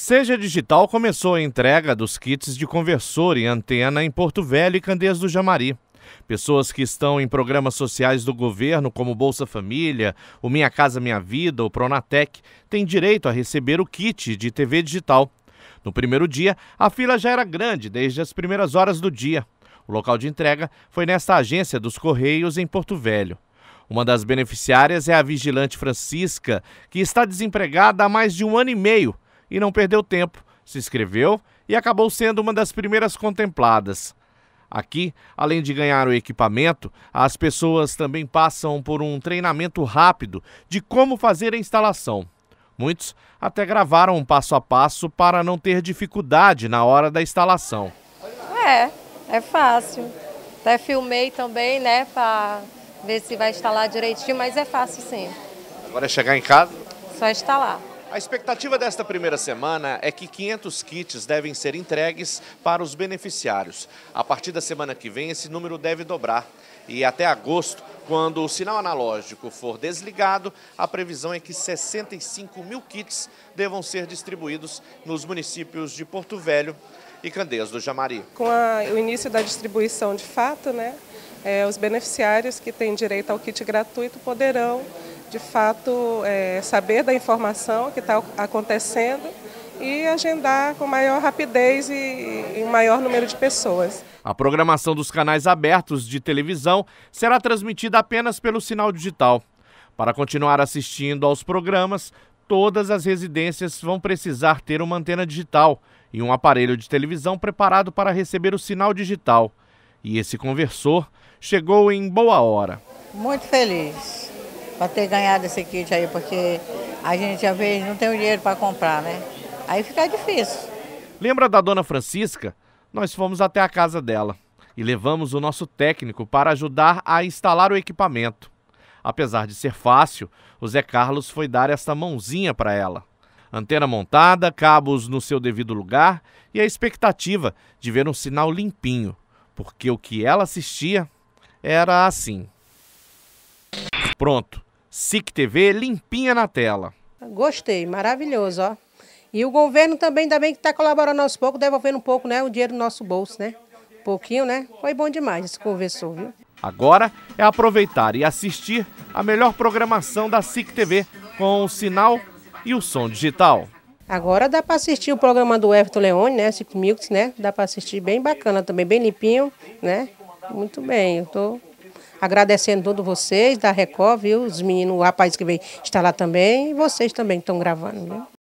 Seja Digital começou a entrega dos kits de conversor e antena em Porto Velho e Candeias do Jamari. Pessoas que estão em programas sociais do governo, como Bolsa Família, o Minha Casa Minha Vida, o Pronatec, têm direito a receber o kit de TV digital. No primeiro dia, a fila já era grande desde as primeiras horas do dia. O local de entrega foi nesta agência dos Correios em Porto Velho. Uma das beneficiárias é a vigilante Francisca, que está desempregada há mais de um ano e meio e não perdeu tempo, se inscreveu e acabou sendo uma das primeiras contempladas. Aqui, além de ganhar o equipamento, as pessoas também passam por um treinamento rápido de como fazer a instalação. Muitos até gravaram um passo a passo para não ter dificuldade na hora da instalação. É, é fácil. Até filmei também, né, para ver se vai instalar direitinho, mas é fácil sim. Agora é chegar em casa? Só instalar. A expectativa desta primeira semana é que 500 kits devem ser entregues para os beneficiários. A partir da semana que vem, esse número deve dobrar. E até agosto, quando o sinal analógico for desligado, a previsão é que 65 mil kits devam ser distribuídos nos municípios de Porto Velho e Candeias do Jamari. Com a, o início da distribuição de fato, né, é, os beneficiários que têm direito ao kit gratuito poderão de fato, é, saber da informação que está acontecendo e agendar com maior rapidez e, e maior número de pessoas. A programação dos canais abertos de televisão será transmitida apenas pelo sinal digital. Para continuar assistindo aos programas, todas as residências vão precisar ter uma antena digital e um aparelho de televisão preparado para receber o sinal digital. E esse conversor chegou em boa hora. Muito feliz para ter ganhado esse kit aí, porque a gente às vezes não tem o dinheiro para comprar, né? Aí fica difícil. Lembra da dona Francisca? Nós fomos até a casa dela e levamos o nosso técnico para ajudar a instalar o equipamento. Apesar de ser fácil, o Zé Carlos foi dar esta mãozinha para ela. Antena montada, cabos no seu devido lugar e a expectativa de ver um sinal limpinho, porque o que ela assistia era assim. Pronto, SIC TV limpinha na tela. Gostei, maravilhoso, ó. E o governo também, ainda bem que está colaborando aos poucos, devolvendo um pouco né, o dinheiro do nosso bolso, né? Um pouquinho, né? Foi bom demais esse conversou, viu? Agora é aproveitar e assistir a melhor programação da SIC TV com o sinal e o som digital. Agora dá para assistir o programa do Everton Leone, né? Cinco Milks, né? Dá para assistir bem bacana também, bem limpinho, né? Muito bem, eu estou Agradecendo todos vocês da Record, viu? Os meninos, o rapaz que veio está lá também e vocês também estão gravando, viu?